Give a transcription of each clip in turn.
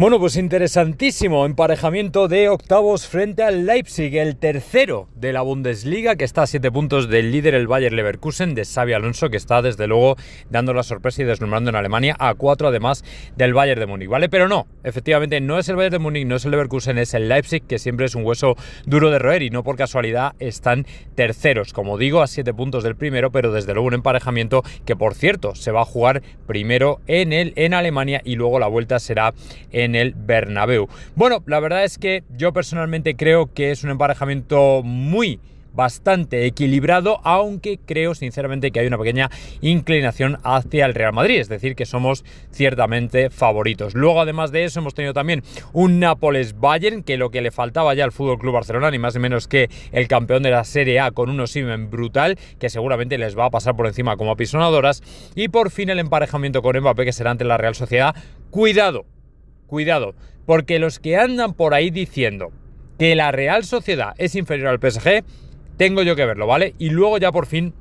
Bueno, pues interesantísimo emparejamiento de octavos frente al Leipzig, el tercero de la Bundesliga, que está a siete puntos del líder, el Bayer Leverkusen, de Xavi Alonso, que está desde luego dando la sorpresa y deslumbrando en Alemania, a cuatro además del Bayern de Múnich, ¿vale? Pero no, efectivamente no es el Bayern de Múnich, no es el Leverkusen, es el Leipzig, que siempre es un hueso duro de roer y no por casualidad están terceros, como digo, a siete puntos del primero, pero desde luego un emparejamiento que, por cierto, se va a jugar primero en, el, en Alemania y luego la vuelta será en el Bernabéu. Bueno, la verdad es que yo personalmente creo que es un emparejamiento muy bastante equilibrado, aunque creo sinceramente que hay una pequeña inclinación hacia el Real Madrid, es decir, que somos ciertamente favoritos. Luego, además de eso, hemos tenido también un Nápoles Bayern, que lo que le faltaba ya al Fútbol Club Barcelona, ni más ni menos que el campeón de la Serie A con un Osimen brutal, que seguramente les va a pasar por encima como apisonadoras. Y por fin el emparejamiento con Mbappé, que será ante la Real Sociedad. Cuidado, Cuidado, porque los que andan por ahí diciendo que la Real Sociedad es inferior al PSG, tengo yo que verlo, ¿vale? Y luego ya por fin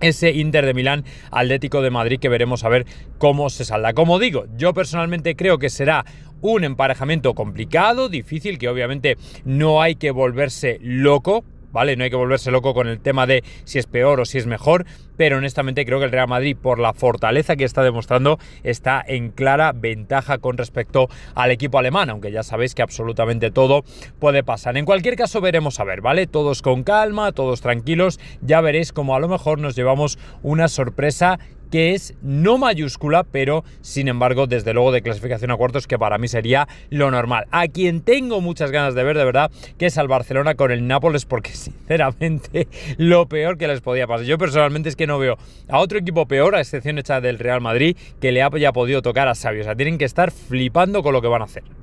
ese Inter de Milán Atlético de Madrid que veremos a ver cómo se salda. Como digo, yo personalmente creo que será un emparejamiento complicado, difícil, que obviamente no hay que volverse loco ¿vale? No hay que volverse loco con el tema de si es peor o si es mejor, pero honestamente creo que el Real Madrid, por la fortaleza que está demostrando, está en clara ventaja con respecto al equipo alemán, aunque ya sabéis que absolutamente todo puede pasar. En cualquier caso, veremos a ver, ¿vale? Todos con calma, todos tranquilos, ya veréis como a lo mejor nos llevamos una sorpresa que es no mayúscula, pero sin embargo, desde luego de clasificación a cuartos, que para mí sería lo normal. A quien tengo muchas ganas de ver, de verdad, que es al Barcelona con el Nápoles, porque sinceramente lo peor que les podía pasar. Yo personalmente es que no veo a otro equipo peor, a excepción hecha del Real Madrid, que le haya podido tocar a Sabio. O sea, tienen que estar flipando con lo que van a hacer.